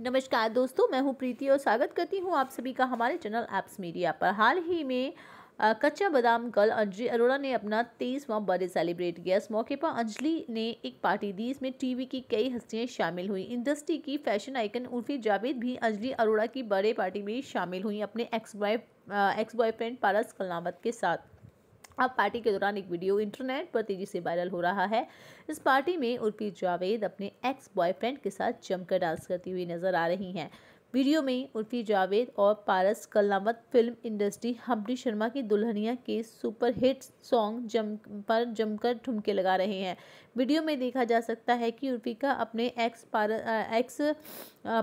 नमस्कार दोस्तों मैं हूं प्रीति और स्वागत करती हूं आप सभी का हमारे चैनल एप्स मीडिया पर हाल ही में कच्चा बादाम गर्ल अंजलि अरोड़ा ने अपना तेईसवां बर्थडे सेलिब्रेट किया इस मौके पर अंजलि ने एक पार्टी दी इसमें टीवी की कई हस्तियां शामिल हुई इंडस्ट्री की फैशन आइकन उर्फी जावेद भी अंजलि अरोड़ा की बर्थडे पार्टी में शामिल हुई अपने ex boy ex boyfriend Paras कलामत के साथ अब पार्टी के दौरान एक वीडियो इंटरनेट पर तेजी से वायरल हो रहा है इस पार्टी में उर्फी जावेद अपने एक्स बॉयफ्रेंड के साथ जमकर डांस करती हुई नजर आ रही हैं वीडियो में उर्फी जावेद और पारस कलनावत फिल्म इंडस्ट्री हबरी शर्मा की दुल्हनिया के सुपरहिट सॉन्ग जम पर जमकर ठुमके लगा रहे हैं वीडियो में देखा जा सकता है कि का अपने एक्स पार एक्स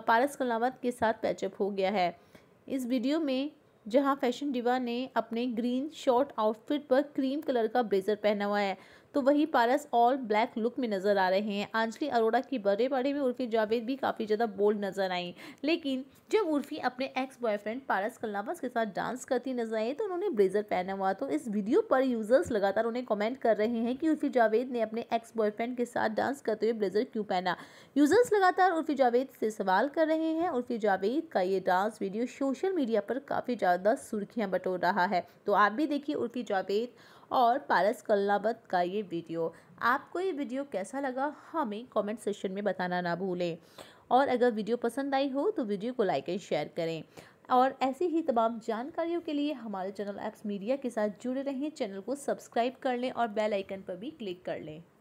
पारस कलनावत के साथ पैचअप हो गया है इस वीडियो में जहां फैशन डिवा ने अपने ग्रीन शॉर्ट आउटफिट पर क्रीम कलर का ब्लेजर पहना हुआ है तो वही पारस ऑल ब्लैक लुक में नज़र आ रहे हैं अंजलि अरोड़ा की बड़े बड़े में उर्फी जावेद भी काफ़ी ज़्यादा बोल्ड नज़र आई लेकिन जब उर्फी अपने एक्स बॉयफ्रेंड पारस कल्लावस के साथ डांस करती नजर आई तो उन्होंने ब्लेजर पहना हुआ तो इस वीडियो पर यूजर्स लगातार उन्हें कमेंट कर रहे हैं कि उर्फी जावेद ने अपने एक्स बॉयफ्रेंड के साथ डांस करते हुए ब्लेजर क्यों पहना यूजर्स लगातार उर्फी जावेद से सवाल कर रहे हैं उर्फी जावेद का ये डांस वीडियो सोशल मीडिया पर काफ़ी ज़्यादा सुर्खियाँ बटोर रहा है तो आप भी देखिए उर्फी जावेद और पारस कल्लाबत का ये वीडियो आपको ये वीडियो कैसा लगा हमें कमेंट सेक्शन में बताना ना भूलें और अगर वीडियो पसंद आई हो तो वीडियो को लाइक एंड शेयर करें और ऐसी ही तमाम जानकारियों के लिए हमारे चैनल एप्स मीडिया के साथ जुड़े रहें चैनल को सब्सक्राइब कर लें और बेल आइकन पर भी क्लिक कर लें